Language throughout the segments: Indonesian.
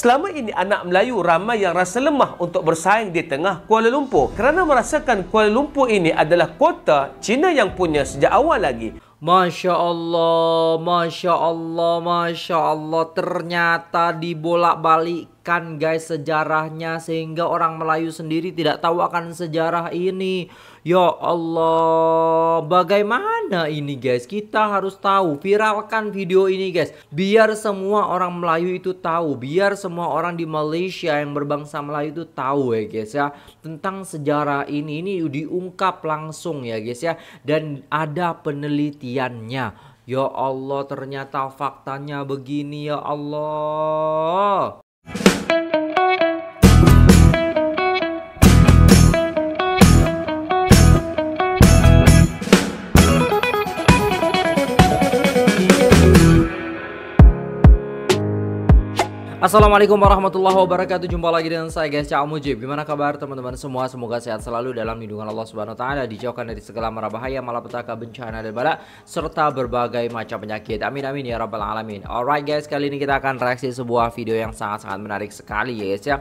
Selama ini anak Melayu ramai yang rasa lemah untuk bersaing di tengah Kuala Lumpur kerana merasakan Kuala Lumpur ini adalah kota Cina yang punya sejak awal lagi. Masya Allah, Masya Allah, Masya Allah Ternyata dibolak balikan guys sejarahnya Sehingga orang Melayu sendiri tidak tahu akan sejarah ini Ya Allah, bagaimana ini guys? Kita harus tahu, viralkan video ini guys. Biar semua orang Melayu itu tahu, biar semua orang di Malaysia yang berbangsa Melayu itu tahu ya guys ya. Tentang sejarah ini, ini diungkap langsung ya guys ya. Dan ada penelitiannya. Ya Allah ternyata faktanya begini ya Allah. Assalamualaikum warahmatullahi wabarakatuh. Jumpa lagi dengan saya guys, Cak Mujib. Gimana kabar teman-teman semua? Semoga sehat selalu dalam lindungan Allah Subhanahu wa taala, dijauhkan dari segala mara bahaya, malapetaka, bencana dan bala serta berbagai macam penyakit. Amin amin ya rabbal alamin. Alright guys, kali ini kita akan reaksi sebuah video yang sangat-sangat menarik sekali ya guys ya.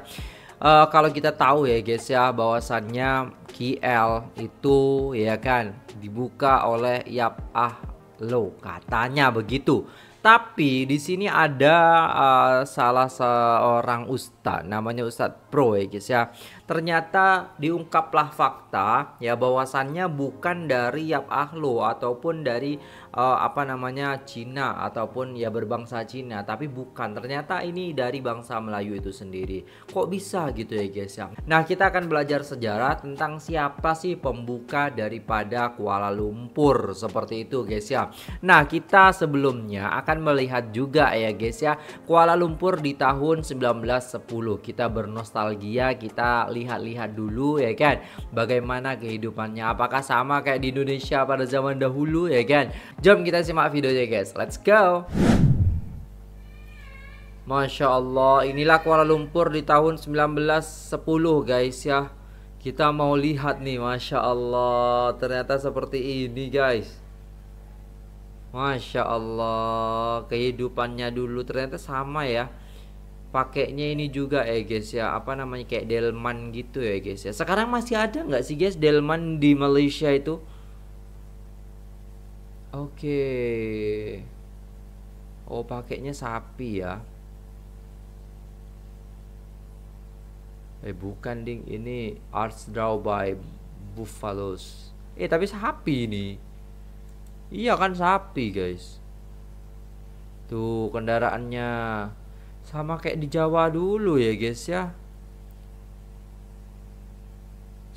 Uh, kalau kita tahu ya guys ya bahwasannya KL itu ya kan dibuka oleh Yap Ah Lo katanya begitu tapi di sini ada uh, salah seorang ustadz namanya Ustadz Pro ya guys ya ternyata diungkaplah fakta ya bahwasannya bukan dari Yap Ahlo ataupun dari uh, apa namanya Cina ataupun ya berbangsa Cina tapi bukan ternyata ini dari bangsa Melayu itu sendiri kok bisa gitu ya guys ya nah kita akan belajar sejarah tentang siapa sih pembuka daripada Kuala Lumpur seperti itu guys ya nah kita sebelumnya akan melihat juga ya guys ya Kuala Lumpur di tahun 1910 kita bernostalgia kita lihat-lihat dulu ya kan bagaimana kehidupannya apakah sama kayak di Indonesia pada zaman dahulu ya kan jom kita simak videonya guys let's go Masya Allah inilah Kuala Lumpur di tahun 1910 guys ya kita mau lihat nih Masya Allah ternyata seperti ini guys Masya Allah kehidupannya dulu ternyata sama ya pakainya ini juga ya guys ya apa namanya kayak delman gitu ya guys ya sekarang masih ada nggak sih guys delman di Malaysia itu oke okay. oh pakainya sapi ya eh bukan ding ini arts draw by buffalos. eh tapi sapi ini iya kan sapi guys tuh kendaraannya sama kayak di Jawa dulu ya guys ya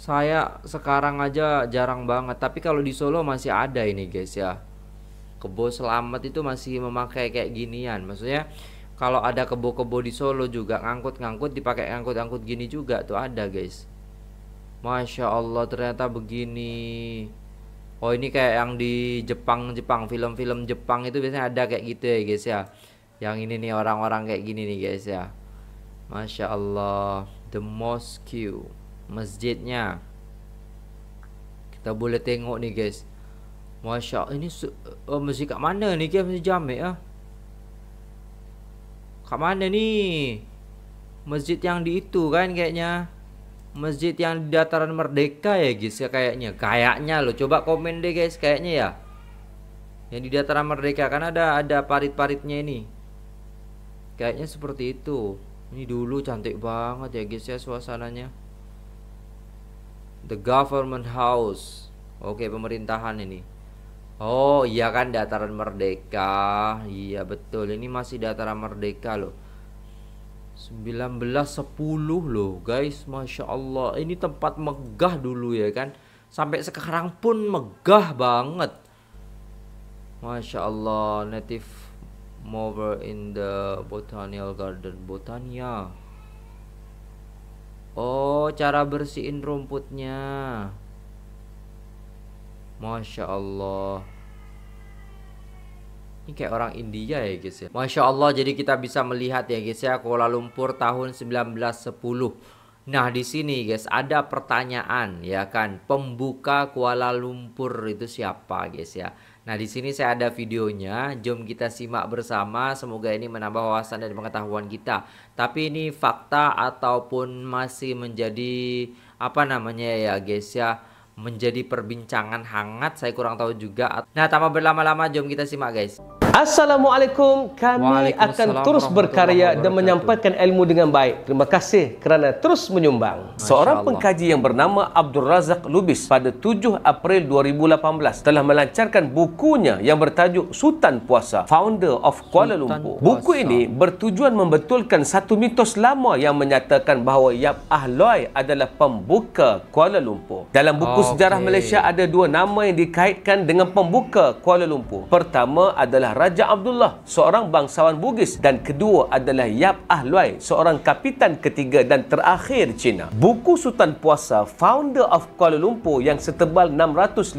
saya sekarang aja jarang banget tapi kalau di Solo masih ada ini guys ya kebo selamat itu masih memakai kayak ginian maksudnya kalau ada kebo-kebo di Solo juga ngangkut-ngangkut dipakai ngangkut-ngangkut gini juga tuh ada guys Masya Allah ternyata begini Oh ini kayak yang di Jepang Jepang film-film Jepang itu biasanya ada kayak gitu ya guys ya yang ini nih orang-orang kayak gini nih guys ya Masya Allah the mosque masjidnya kita boleh tengok nih guys Masya Allah ini uh, masjid kat mana nih guys masjid jamek ya kat mana nih masjid yang di itu kan kayaknya masjid yang di dataran merdeka ya guys ya kayaknya kayaknya loh coba komen deh guys kayaknya ya yang di dataran merdeka kan ada ada parit-paritnya ini kayaknya seperti itu ini dulu cantik banget ya guys ya suasananya the government house oke pemerintahan ini oh iya kan dataran merdeka iya betul ini masih dataran merdeka loh 1910 loh guys Masya Allah ini tempat megah dulu ya kan sampai sekarang pun megah banget Masya Allah native mower in the botanical garden botania oh cara bersihin rumputnya Masya Allah ini kayak orang India ya guys ya Masya Allah jadi kita bisa melihat ya guys ya Kuala Lumpur tahun 1910 Nah di sini guys ada pertanyaan ya kan Pembuka Kuala Lumpur itu siapa guys ya Nah, di sini saya ada videonya. Jom kita simak bersama. Semoga ini menambah wawasan dan pengetahuan kita. Tapi ini fakta ataupun masih menjadi apa namanya ya, guys ya, menjadi perbincangan hangat. Saya kurang tahu juga. Nah, tanpa berlama-lama, jom kita simak, guys. Assalamualaikum. Kami akan terus berkarya dan menyampaikan ilmu dengan baik. Terima kasih kerana terus menyumbang. Seorang pengkaji yang bernama Abdul Razak Lubis pada 7 April 2018 telah melancarkan bukunya yang bertajuk Sultan Puasa, Founder of Kuala Lumpur. Buku ini bertujuan membetulkan satu mitos lama yang menyatakan bahawa Yap Ahloy adalah pembuka Kuala Lumpur. Dalam buku okay. sejarah Malaysia ada dua nama yang dikaitkan dengan pembuka Kuala Lumpur. Pertama adalah Raja Raja Abdullah, seorang bangsawan Bugis dan kedua adalah Yap Ah Luai, seorang kapitan ketiga dan terakhir Cina. Buku Sultan Puasa, founder of Kuala Lumpur yang setebal 615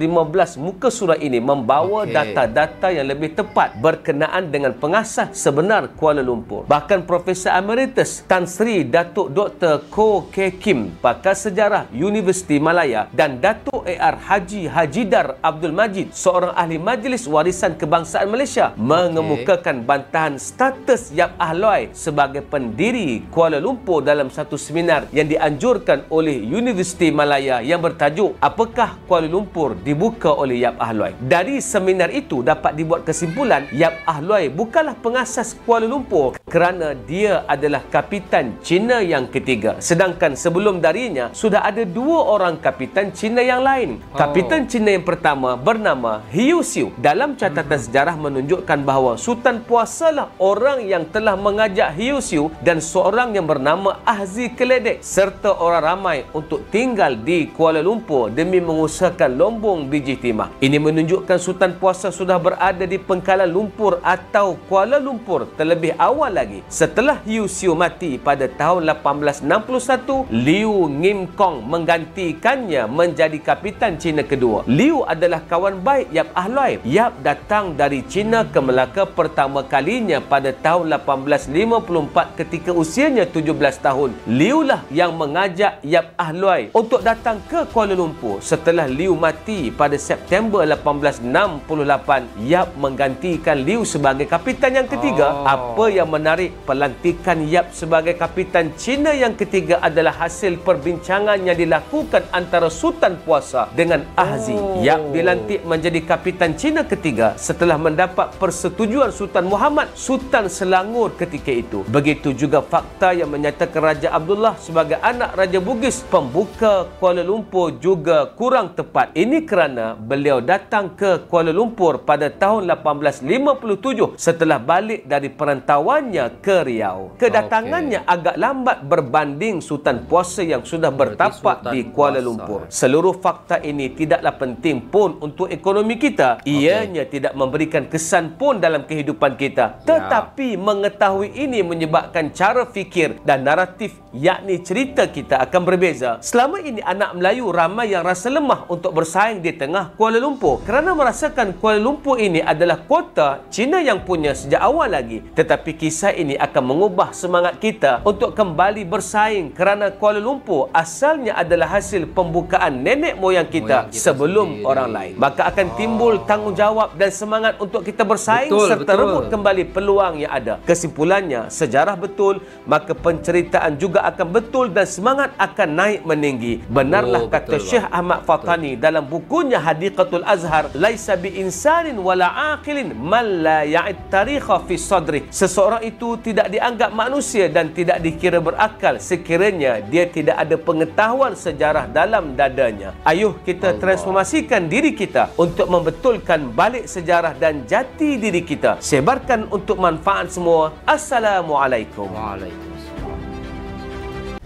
muka surat ini membawa okay. data-data yang lebih tepat berkenaan dengan pengasas sebenar Kuala Lumpur. Bahkan Profesor Emeritus Tan Sri Datuk Dr. Ko K. Kim, pakar sejarah Universiti Malaya dan Datuk AR Haji Hajidar Abdul Majid, seorang ahli majlis warisan kebangsaan Malaysia mengemukakan okay. bantahan status Yap Ahloy sebagai pendiri Kuala Lumpur dalam satu seminar yang dianjurkan oleh Universiti Malaya yang bertajuk Apakah Kuala Lumpur dibuka oleh Yap Ahloy? Dari seminar itu dapat dibuat kesimpulan Yap Ahloy bukanlah pengasas Kuala Lumpur kerana dia adalah kapitan Cina yang ketiga. Sedangkan sebelum darinya sudah ada dua orang kapitan Cina yang lain. Kapitan oh. Cina yang pertama bernama Hiu Siu. Dalam catatan hmm. sejarah menunjuk menunjukkan bahawa sultan puasalah orang yang telah mengajak Hiu Siu dan seorang yang bernama Ahzi Keledek serta orang ramai untuk tinggal di Kuala Lumpur demi mengusahakan lombong biji timah. Ini menunjukkan sultan puasa sudah berada di Pengkalan Lumpur atau Kuala Lumpur terlebih awal lagi setelah Hiu Siu mati pada tahun 1861 Liu Ngim Kong menggantikannya menjadi kapitan Cina kedua. Liu adalah kawan baik Yap Ahloi. Yap datang dari Cina ke Melaka pertama kalinya pada tahun 1854 ketika usianya 17 tahun. Liu lah yang mengajak Yap Ah Luai untuk datang ke Kuala Lumpur. Setelah Liu mati pada September 1868, Yap menggantikan Liu sebagai kapitan yang ketiga. Oh. Apa yang menarik pelantikan Yap sebagai kapitan Cina yang ketiga adalah hasil perbincangan yang dilakukan antara Sultan Puasa dengan Ahzi. Oh. Yap dilantik menjadi kapitan Cina ketiga setelah mendapat persetujuan Sultan Muhammad Sultan Selangor ketika itu begitu juga fakta yang menyatakan Raja Abdullah sebagai anak Raja Bugis pembuka Kuala Lumpur juga kurang tepat ini kerana beliau datang ke Kuala Lumpur pada tahun 1857 setelah balik dari perantauannya ke Riau kedatangannya okay. agak lambat berbanding Sultan Puasa yang sudah bertapak Sultan di Kuala Puasa. Lumpur seluruh fakta ini tidaklah penting pun untuk ekonomi kita ianya okay. tidak memberikan kesan pun dalam kehidupan kita. Ya. Tetapi mengetahui ini menyebabkan cara fikir dan naratif yakni cerita kita akan berbeza. Selama ini anak Melayu ramai yang rasa lemah untuk bersaing di tengah Kuala Lumpur kerana merasakan Kuala Lumpur ini adalah kota Cina yang punya sejak awal lagi. Tetapi kisah ini akan mengubah semangat kita untuk kembali bersaing kerana Kuala Lumpur asalnya adalah hasil pembukaan nenek moyang kita, moyang kita sebelum sendiri. orang lain. Maka akan timbul tanggungjawab dan semangat untuk kita bersaing bersaing betul, serta betul. rebut kembali peluang yang ada. Kesimpulannya, sejarah betul, maka penceritaan juga akan betul dan semangat akan naik meninggi. Benarlah oh, kata Syekh Ahmad Fatani dalam bukunya Hadiqatul Azhar, laisa bi insanin wala aqilin man la ya'id tarikha fi sadri. Seseorang itu tidak dianggap manusia dan tidak dikira berakal sekiranya dia tidak ada pengetahuan sejarah dalam dadanya. Ayuh kita Allah. transformasikan diri kita untuk membetulkan balik sejarah dan jati Jati diri kita. Sebarkan untuk manfaat semua. Assalamualaikum. Waalaikumsalam.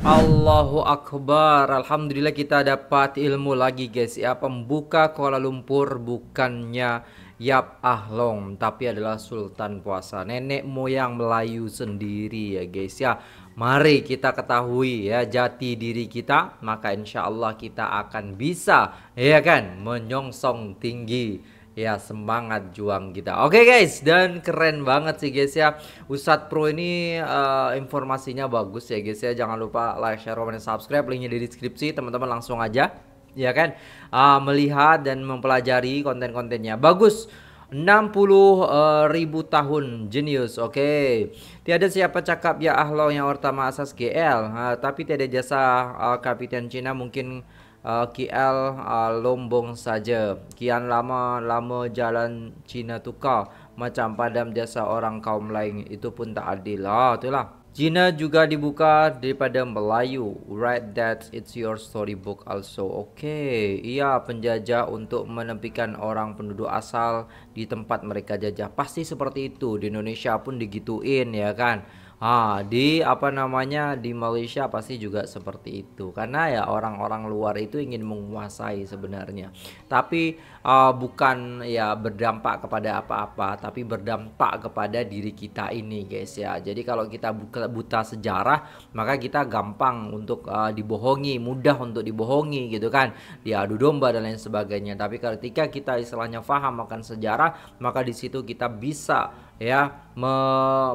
Allahu Akbar Alhamdulillah kita dapat ilmu lagi guys ya Pembuka Kuala Lumpur bukannya Yap Ahlong Tapi adalah Sultan Puasa Nenek moyang Melayu sendiri ya guys ya Mari kita ketahui ya jati diri kita Maka insya Allah kita akan bisa Ya kan menyongsong tinggi ya semangat juang kita. Oke okay guys, dan keren banget sih guys ya. Ustadz Pro ini uh, informasinya bagus ya guys ya. Jangan lupa like, share, comment, subscribe. Linknya di deskripsi. Teman-teman langsung aja ya kan uh, melihat dan mempelajari konten-kontennya. Bagus. 60 uh, eh, ribu tahun jenius oke okay. tiada siapa cakap ya ahlo yang pertama asas GL uh, tapi tiada jasa uh, kapiten Cina mungkin uh, ah, KL uh, ah, lombong saja. Kian lama lama jalan Cina tukar macam padam jasa orang kaum lain itu pun tak adil lah tu lah. Cina juga dibuka daripada Melayu. Write that it's your story book also. Okay, ia penjajah untuk menempikan orang penduduk asal di tempat mereka jajah. Pasti seperti itu di Indonesia pun digituin ya kan. Ah, di apa namanya di Malaysia pasti juga seperti itu karena ya orang-orang luar itu ingin menguasai sebenarnya. Tapi uh, bukan ya berdampak kepada apa-apa, tapi berdampak kepada diri kita ini, guys ya. Jadi kalau kita buka, buta sejarah, maka kita gampang untuk uh, dibohongi, mudah untuk dibohongi gitu kan. Diadu domba dan lain sebagainya. Tapi ketika kita istilahnya paham akan sejarah, maka di situ kita bisa ya me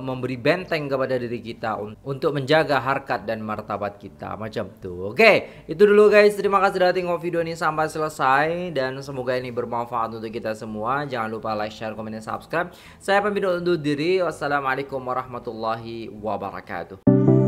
memberi benteng kepada diri kita un untuk menjaga harkat dan martabat kita macam tuh. Oke, okay, itu dulu guys. Terima kasih sudah tengok video ini sampai selesai dan semoga ini bermanfaat untuk kita semua. Jangan lupa like, share, komen, dan subscribe. Saya pamit untuk diri. Wassalamualaikum warahmatullahi wabarakatuh.